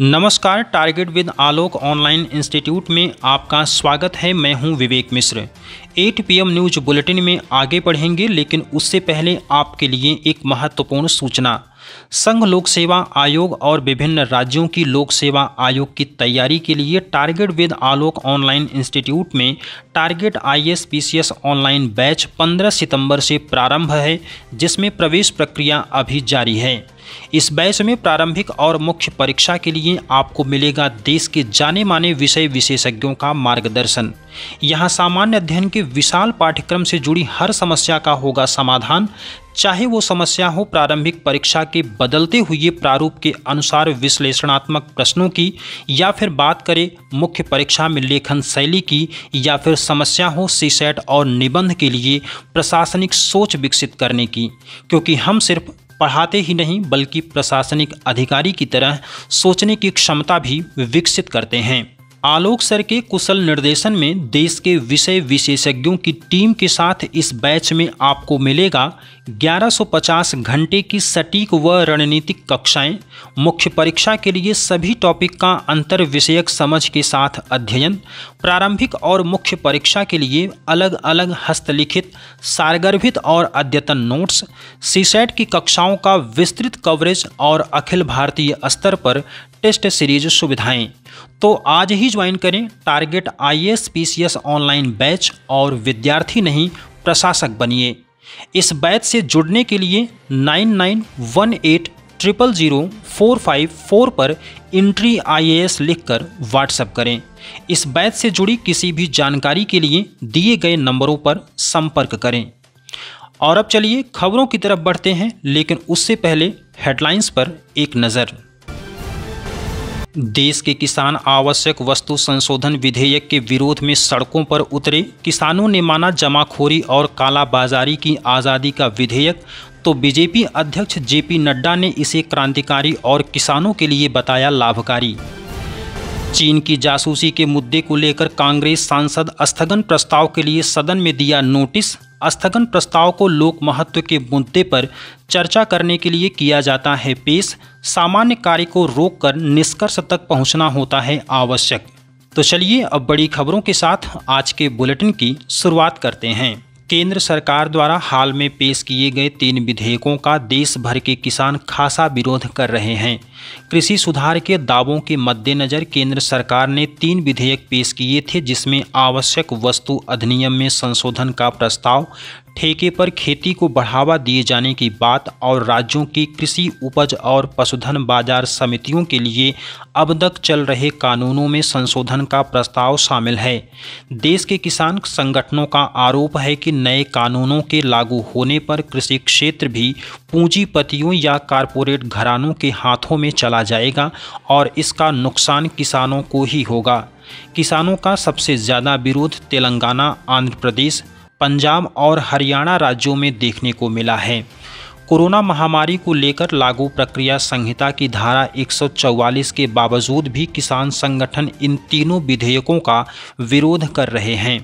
नमस्कार target with Alok online institute में आपका स्वागत है मैं हूं Vivek Mishra 8 PM news bulletin में आगे बढ़ेंगे लेकिन उससे पहले आपके लिए एक महत्वपूर्ण सूचना संघ लोक सेवा आयोग और विभिन्न राज्यों की लोक सेवा आयोग की तैयारी के लिए target with Alok online institute में target IAS S online batch 15 सितंबर से प्रारंभ है जिसमें प्रवेश प्रक्रिया अभी जारी है इस बैच में प्रारंभिक और मुख्य परीक्षा के लिए आपको मिलेगा देश के जाने माने विषय विशेषज्ञों का मार्गदर्शन यहाँ सामान्य अध्ययन के विशाल पाठ्यक्रम से जुड़ी हर समस्या का होगा समाधान चाहे वो समस्या हो प्रारंभिक परीक्षा के बदलते हुए प्रारूप के अनुसार विश्लेषणात्मक प्रश्नों की या फिर बात करें मुख्य परीक्षा में लेखन शैली की या फिर समस्या हो सीसेट और निबंध के लिए प्रशासनिक सोच विकसित करने की क्योंकि हम सिर्फ पढ़ाते ही नहीं बल्कि प्रशासनिक अधिकारी की तरह सोचने की क्षमता भी विकसित करते हैं आलोक सर के कुशल निर्देशन में देश के विषय विशेषज्ञों की टीम के साथ इस बैच में आपको मिलेगा 1150 घंटे की सटीक व रणनीतिक कक्षाएं, मुख्य परीक्षा के लिए सभी टॉपिक का अंतर विषयक समझ के साथ अध्ययन प्रारंभिक और मुख्य परीक्षा के लिए अलग अलग हस्तलिखित सारगर्भित और अद्यतन नोट्स सीसेट की कक्षाओं का विस्तृत कवरेज और अखिल भारतीय स्तर पर टेस्ट सीरीज सुविधाएं तो आज ही ज्वाइन करें target I S P C S online batch और विद्यार्थी नहीं प्रशासक बनिए इस बैच से जुड़ने के लिए nine nine one eight triple zero four five four पर इंट्री आईएएस लिखकर व्हाट्सएप करें इस बैच से जुड़ी किसी भी जानकारी के लिए दिए गए नंबरों पर संपर्क करें और अब चलिए खबरों की तरफ बढ़ते हैं लेकिन उससे पहले हेडलाइंस पर एक नज़र देश के किसान आवश्यक वस्तु संशोधन विधेयक के विरोध में सड़कों पर उतरे किसानों ने माना जमाखोरी और कालाबाजारी की आज़ादी का विधेयक तो बीजेपी अध्यक्ष जेपी नड्डा ने इसे क्रांतिकारी और किसानों के लिए बताया लाभकारी चीन की जासूसी के मुद्दे को लेकर कांग्रेस सांसद स्थगन प्रस्ताव के लिए सदन में दिया नोटिस स्थगन प्रस्ताव को लोक महत्व के मुद्दे पर चर्चा करने के लिए किया जाता है पेश सामान्य कार्य को रोककर निष्कर्ष तक पहुंचना होता है आवश्यक तो चलिए अब बड़ी खबरों के साथ आज के बुलेटिन की शुरुआत करते हैं केंद्र सरकार द्वारा हाल में पेश किए गए तीन विधेयकों का देश भर के किसान खासा विरोध कर रहे हैं कृषि सुधार के दावों के मद्देनज़र केंद्र सरकार ने तीन विधेयक पेश किए थे जिसमें आवश्यक वस्तु अधिनियम में संशोधन का प्रस्ताव ठेके पर खेती को बढ़ावा दिए जाने की बात और राज्यों की कृषि उपज और पशुधन बाजार समितियों के लिए अब तक चल रहे कानूनों में संशोधन का प्रस्ताव शामिल है देश के किसान संगठनों का आरोप है कि नए कानूनों के लागू होने पर कृषि क्षेत्र भी पूंजीपतियों या कारपोरेट घरानों के हाथों में चला जाएगा और इसका नुकसान किसानों को ही होगा किसानों का सबसे ज़्यादा विरोध तेलंगाना आंध्र प्रदेश पंजाब और हरियाणा राज्यों में देखने को मिला है कोरोना महामारी को लेकर लागू प्रक्रिया संहिता की धारा 144 के बावजूद भी किसान संगठन इन तीनों विधेयकों का विरोध कर रहे हैं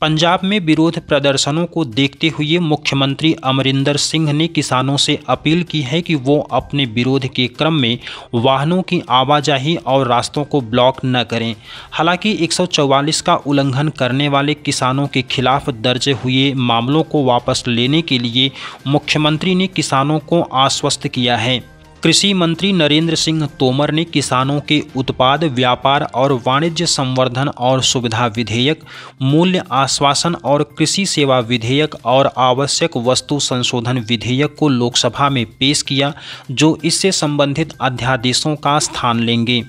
पंजाब में विरोध प्रदर्शनों को देखते हुए मुख्यमंत्री अमरिंदर सिंह ने किसानों से अपील की है कि वो अपने विरोध के क्रम में वाहनों की आवाजाही और रास्तों को ब्लॉक न करें हालांकि 144 का उल्लंघन करने वाले किसानों के खिलाफ दर्ज हुए मामलों को वापस लेने के लिए मुख्यमंत्री ने किसानों को आश्वस्त किया है कृषि मंत्री नरेंद्र सिंह तोमर ने किसानों के उत्पाद व्यापार और वाणिज्य संवर्धन और सुविधा विधेयक मूल्य आश्वासन और कृषि सेवा विधेयक और आवश्यक वस्तु संशोधन विधेयक को लोकसभा में पेश किया जो इससे संबंधित अध्यादेशों का स्थान लेंगे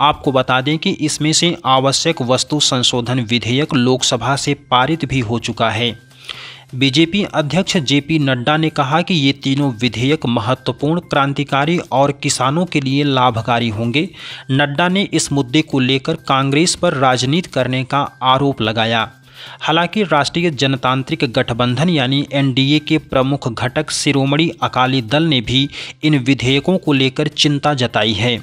आपको बता दें कि इसमें से आवश्यक वस्तु संशोधन विधेयक लोकसभा से पारित भी हो चुका है बीजेपी अध्यक्ष जेपी नड्डा ने कहा कि ये तीनों विधेयक महत्वपूर्ण क्रांतिकारी और किसानों के लिए लाभकारी होंगे नड्डा ने इस मुद्दे को लेकर कांग्रेस पर राजनीति करने का आरोप लगाया हालांकि राष्ट्रीय जनतांत्रिक गठबंधन यानी एनडीए के प्रमुख घटक शिरोमणि अकाली दल ने भी इन विधेयकों को लेकर चिंता जताई है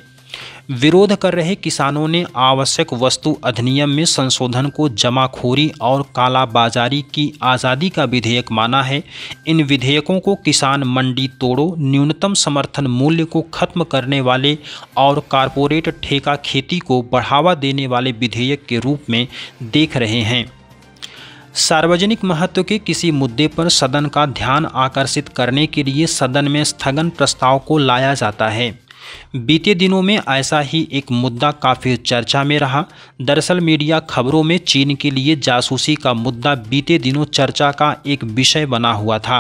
विरोध कर रहे किसानों ने आवश्यक वस्तु अधिनियम में संशोधन को जमाखोरी और कालाबाजारी की आज़ादी का विधेयक माना है इन विधेयकों को किसान मंडी तोड़ो न्यूनतम समर्थन मूल्य को खत्म करने वाले और कारपोरेट ठेका खेती को बढ़ावा देने वाले विधेयक के रूप में देख रहे हैं सार्वजनिक महत्व के किसी मुद्दे पर सदन का ध्यान आकर्षित करने के लिए सदन में स्थगन प्रस्ताव को लाया जाता है बीते दिनों में ऐसा ही एक मुद्दा काफ़ी चर्चा में रहा दरअसल मीडिया खबरों में चीन के लिए जासूसी का मुद्दा बीते दिनों चर्चा का एक विषय बना हुआ था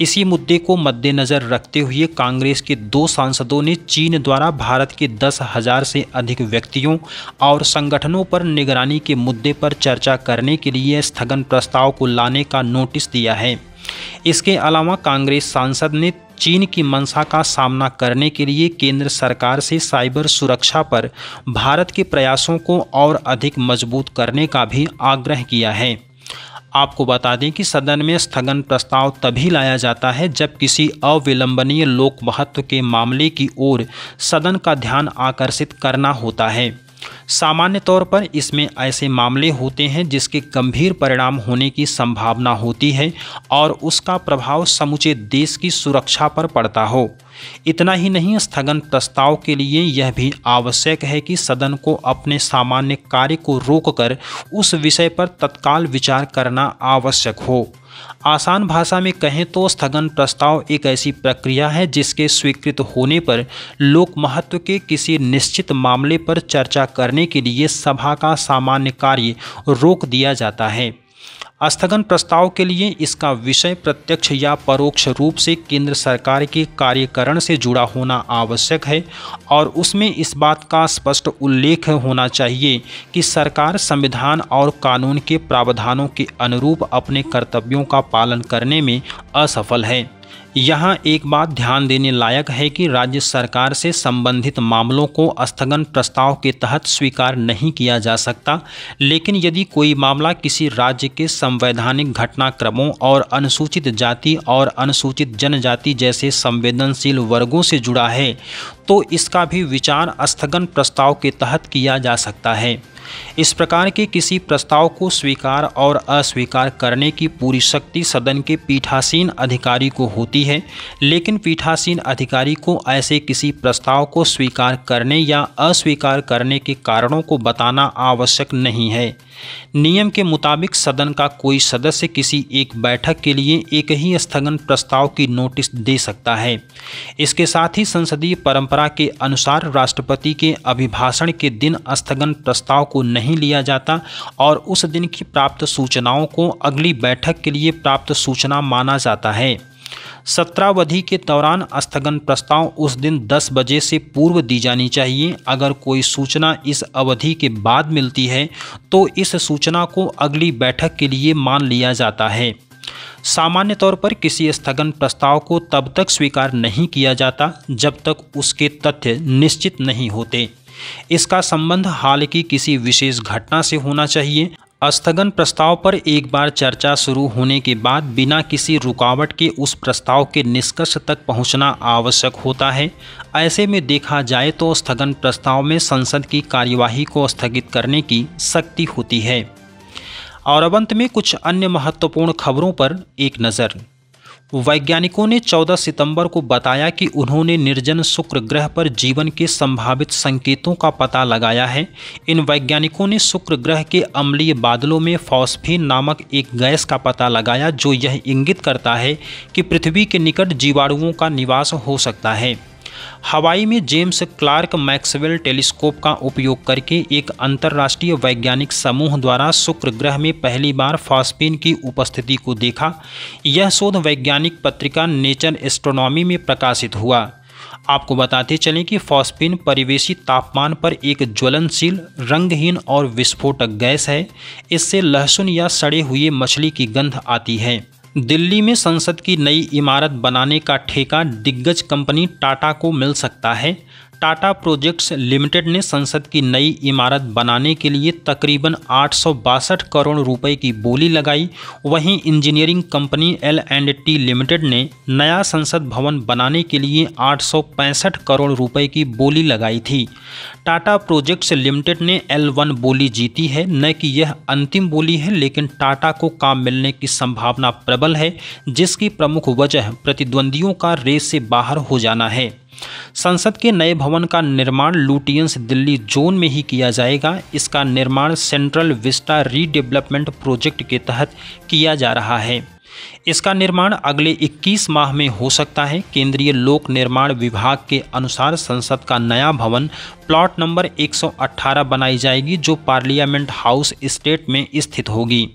इसी मुद्दे को मद्देनज़र रखते हुए कांग्रेस के दो सांसदों ने चीन द्वारा भारत के दस हज़ार से अधिक व्यक्तियों और संगठनों पर निगरानी के मुद्दे पर चर्चा करने के लिए स्थगन प्रस्ताव को लाने का नोटिस दिया है इसके अलावा कांग्रेस सांसद ने चीन की मंशा का सामना करने के लिए केंद्र सरकार से साइबर सुरक्षा पर भारत के प्रयासों को और अधिक मजबूत करने का भी आग्रह किया है आपको बता दें कि सदन में स्थगन प्रस्ताव तभी लाया जाता है जब किसी अविलंबनीय लोक महत्व के मामले की ओर सदन का ध्यान आकर्षित करना होता है सामान्य तौर पर इसमें ऐसे मामले होते हैं जिसके गंभीर परिणाम होने की संभावना होती है और उसका प्रभाव समूचे देश की सुरक्षा पर पड़ता हो इतना ही नहीं स्थगन प्रस्ताव के लिए यह भी आवश्यक है कि सदन को अपने सामान्य कार्य को रोककर उस विषय पर तत्काल विचार करना आवश्यक हो आसान भाषा में कहें तो स्थगन प्रस्ताव एक ऐसी प्रक्रिया है जिसके स्वीकृत होने पर लोक महत्व के किसी निश्चित मामले पर चर्चा करने के लिए सभा का सामान्य कार्य रोक दिया जाता है स्थगन प्रस्ताव के लिए इसका विषय प्रत्यक्ष या परोक्ष रूप से केंद्र सरकार के कार्यकरण से जुड़ा होना आवश्यक है और उसमें इस बात का स्पष्ट उल्लेख होना चाहिए कि सरकार संविधान और कानून के प्रावधानों के अनुरूप अपने कर्तव्यों का पालन करने में असफल है यहाँ एक बात ध्यान देने लायक है कि राज्य सरकार से संबंधित मामलों को स्थगन प्रस्ताव के तहत स्वीकार नहीं किया जा सकता लेकिन यदि कोई मामला किसी राज्य के संवैधानिक घटनाक्रमों और अनुसूचित जाति और अनुसूचित जनजाति जैसे संवेदनशील वर्गों से जुड़ा है तो इसका भी विचार स्थगन प्रस्ताव के तहत किया जा सकता है इस प्रकार के किसी प्रस्ताव को स्वीकार और अस्वीकार करने की पूरी शक्ति सदन के पीठासीन अधिकारी को होती है लेकिन पीठासीन अधिकारी को ऐसे किसी प्रस्ताव को स्वीकार करने या अस्वीकार करने के कारणों को बताना आवश्यक नहीं है नियम के मुताबिक सदन का कोई सदस्य किसी एक बैठक के लिए एक ही स्थगन प्रस्ताव की नोटिस दे सकता है इसके साथ ही संसदीय परंपरा के अनुसार राष्ट्रपति के अभिभाषण के दिन स्थगन प्रस्ताव को नहीं लिया जाता और उस दिन की प्राप्त सूचनाओं को अगली बैठक के लिए प्राप्त सूचना माना जाता है सत्रावधि के दौरान स्थगन प्रस्ताव उस दिन 10 बजे से पूर्व दी जानी चाहिए अगर कोई सूचना इस अवधि के बाद मिलती है तो इस सूचना को अगली बैठक के लिए मान लिया जाता है सामान्य तौर पर किसी स्थगन प्रस्ताव को तब तक स्वीकार नहीं किया जाता जब तक उसके तथ्य निश्चित नहीं होते इसका संबंध हाल की किसी विशेष घटना से होना चाहिए स्थगन प्रस्ताव पर एक बार चर्चा शुरू होने के बाद बिना किसी रुकावट के उस प्रस्ताव के निष्कर्ष तक पहुंचना आवश्यक होता है ऐसे में देखा जाए तो स्थगन प्रस्ताव में संसद की कार्यवाही को स्थगित करने की शक्ति होती है और अंत में कुछ अन्य महत्वपूर्ण खबरों पर एक नज़र वैज्ञानिकों ने 14 सितंबर को बताया कि उन्होंने निर्जन शुक्र ग्रह पर जीवन के संभावित संकेतों का पता लगाया है इन वैज्ञानिकों ने शुक्र ग्रह के अम्लीय बादलों में फॉस्फीन नामक एक गैस का पता लगाया जो यह इंगित करता है कि पृथ्वी के निकट जीवाणुओं का निवास हो सकता है हवाई में जेम्स क्लार्क मैक्सवेल टेलीस्कोप का उपयोग करके एक अंतर्राष्ट्रीय वैज्ञानिक समूह द्वारा शुक्र ग्रह में पहली बार फॉस्पिन की उपस्थिति को देखा यह शोध वैज्ञानिक पत्रिका नेचर एस्ट्रोनॉमी में प्रकाशित हुआ आपको बताते चलें कि फॉस्पिन परिवेशी तापमान पर एक ज्वलनशील रंगहीन और विस्फोटक गैस है इससे लहसुन या सड़े हुए मछली की गंध आती है दिल्ली में संसद की नई इमारत बनाने का ठेका दिग्गज कंपनी टाटा को मिल सकता है टाटा प्रोजेक्ट्स लिमिटेड ने संसद की नई इमारत बनाने के लिए तकरीबन आठ करोड़ रुपए की बोली लगाई वहीं engineering company L and T limited ने नया संसद भवन बनाने के लिए आठ करोड़ रुपए की बोली लगाई थी टाटा प्रोजेक्ट्स लिमिटेड ने एल वन बोली जीती है न कि यह अंतिम बोली है लेकिन टाटा को काम मिलने की संभावना प्रबल है जिसकी प्रमुख वजह प्रतिद्वंदियों का रेस से बाहर हो जाना है संसद के नए भवन का निर्माण लुटियंस दिल्ली जोन में ही किया जाएगा इसका निर्माण सेंट्रल विस्टा रीडेवलपमेंट प्रोजेक्ट के तहत किया जा रहा है इसका निर्माण अगले 21 माह में हो सकता है केंद्रीय लोक निर्माण विभाग के अनुसार संसद का नया भवन प्लॉट नंबर 118 बनाई जाएगी जो पार्लियामेंट हाउस स्टेट में स्थित होगी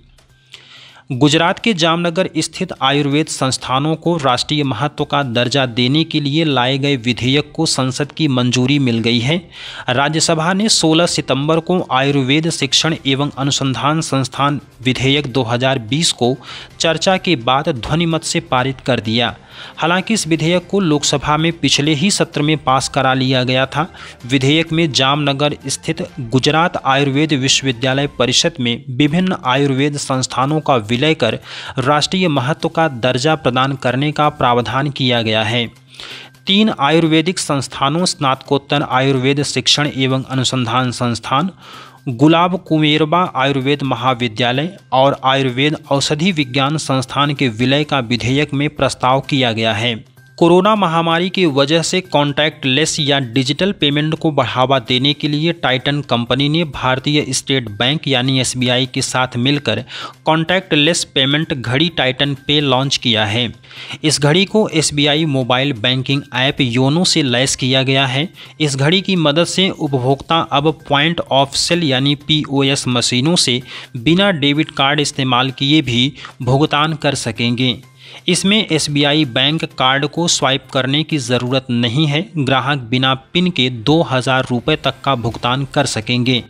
गुजरात के जामनगर स्थित आयुर्वेद संस्थानों को राष्ट्रीय महत्व का दर्जा देने के लिए लाए गए विधेयक को संसद की मंजूरी मिल गई है राज्यसभा ने 16 सितंबर को आयुर्वेद शिक्षण एवं अनुसंधान संस्थान विधेयक 2020 को चर्चा के बाद ध्वनिमत से पारित कर दिया हालांकि इस विधेयक को लोकसभा में पिछले ही सत्र में पास करा लिया गया था विधेयक में जामनगर स्थित गुजरात आयुर्वेद विश्वविद्यालय परिषद में विभिन्न आयुर्वेद संस्थानों का विलय कर राष्ट्रीय महत्व का दर्जा प्रदान करने का प्रावधान किया गया है तीन आयुर्वेदिक संस्थानों स्नातकोत्तर आयुर्वेद शिक्षण एवं अनुसंधान संस्थान गुलाब कुमेरबा आयुर्वेद महाविद्यालय और आयुर्वेद औषधि विज्ञान संस्थान के विलय का विधेयक में प्रस्ताव किया गया है कोरोना महामारी की वजह से कॉन्टैक्ट लेस या डिजिटल पेमेंट को बढ़ावा देने के लिए टाइटन कंपनी ने भारतीय स्टेट बैंक यानी एसबीआई के साथ मिलकर कॉन्टैक्ट लेस पेमेंट घड़ी टाइटन पे लॉन्च किया है इस घड़ी को SBI mobile banking app YONO से लैस किया गया है इस घड़ी की मदद से उपभोक्ता अब पॉइंट ऑफ सेल यानी पी मशीनों से बिना डेबिट कार्ड इस्तेमाल किए भी भुगतान कर सकेंगे इसमें एसबीआई बैंक कार्ड को स्वाइप करने की ज़रूरत नहीं है ग्राहक बिना पिन के दो हज़ार रुपये तक का भुगतान कर सकेंगे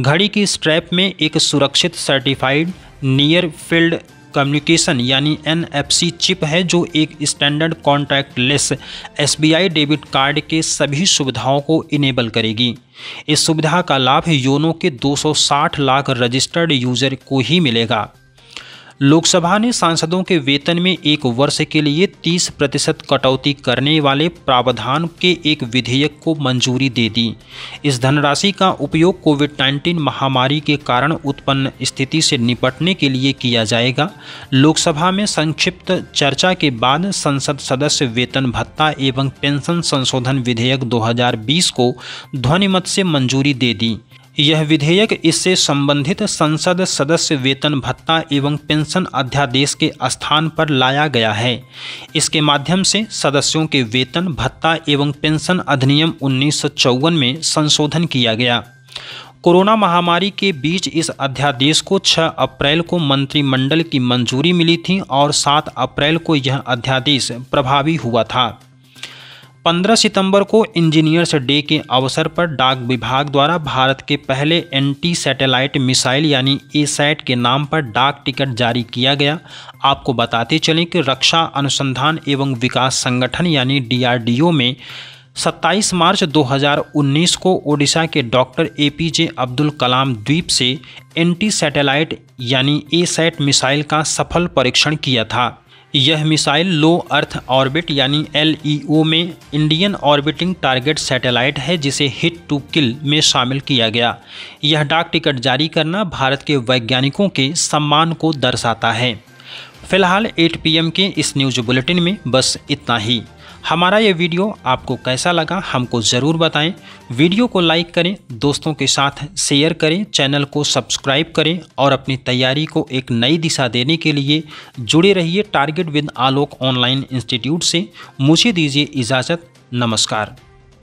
घड़ी की स्ट्रैप में एक सुरक्षित सर्टिफाइड नियर फील्ड कम्युनिकेशन यानी एन चिप है जो एक standard contactless S debit card के सभी सुविधाओं को इनेबल करेगी इस सुविधा का लाभ योनो के 260 लाख रजिस्टर्ड यूजर को ही मिलेगा लोकसभा ने सांसदों के वेतन में एक वर्ष के लिए 30 प्रतिशत कटौती करने वाले प्रावधान के एक विधेयक को मंजूरी दे दी इस धनराशि का उपयोग कोविड 19 महामारी के कारण उत्पन्न स्थिति से निपटने के लिए किया जाएगा लोकसभा में संक्षिप्त चर्चा के बाद संसद सदस्य वेतन भत्ता एवं पेंशन संशोधन विधेयक 2020 को ध्वनिमत से मंजूरी दे दी यह विधेयक इससे संबंधित संसद सदस्य वेतन भत्ता एवं पेंशन अध्यादेश के स्थान पर लाया गया है इसके माध्यम से सदस्यों के वेतन भत्ता एवं पेंशन अधिनियम उन्नीस में संशोधन किया गया कोरोना महामारी के बीच इस अध्यादेश को 6 अप्रैल को मंत्रिमंडल की मंजूरी मिली थी और 7 अप्रैल को यह अध्यादेश प्रभावी हुआ था 15 सितंबर को इंजीनियर्स डे के अवसर पर डाक विभाग द्वारा भारत के पहले एंटी सैटेलाइट मिसाइल यानी ए सैट के नाम पर डाक टिकट जारी किया गया आपको बताते चलें कि रक्षा अनुसंधान एवं विकास संगठन यानी डीआरडीओ में 27 मार्च 2019 को ओडिशा के डॉक्टर एपीजे अब्दुल कलाम द्वीप से एंटी सैटेलाइट यानी ए सैट मिसाइल का सफल परीक्षण किया था यह मिसाइल लो अर्थ ऑर्बिट यानी एल में इंडियन ऑर्बिटिंग टारगेट सैटेलाइट है जिसे हिट टू किल में शामिल किया गया यह डाक टिकट जारी करना भारत के वैज्ञानिकों के सम्मान को दर्शाता है फिलहाल 8 पीएम के इस न्यूज बुलेटिन में बस इतना ही हमारा ये वीडियो आपको कैसा लगा हमको ज़रूर बताएं वीडियो को लाइक करें दोस्तों के साथ शेयर करें चैनल को सब्सक्राइब करें और अपनी तैयारी को एक नई दिशा देने के लिए जुड़े रहिए target with Alok online institute से मुझे दीजिए इजाज़त नमस्कार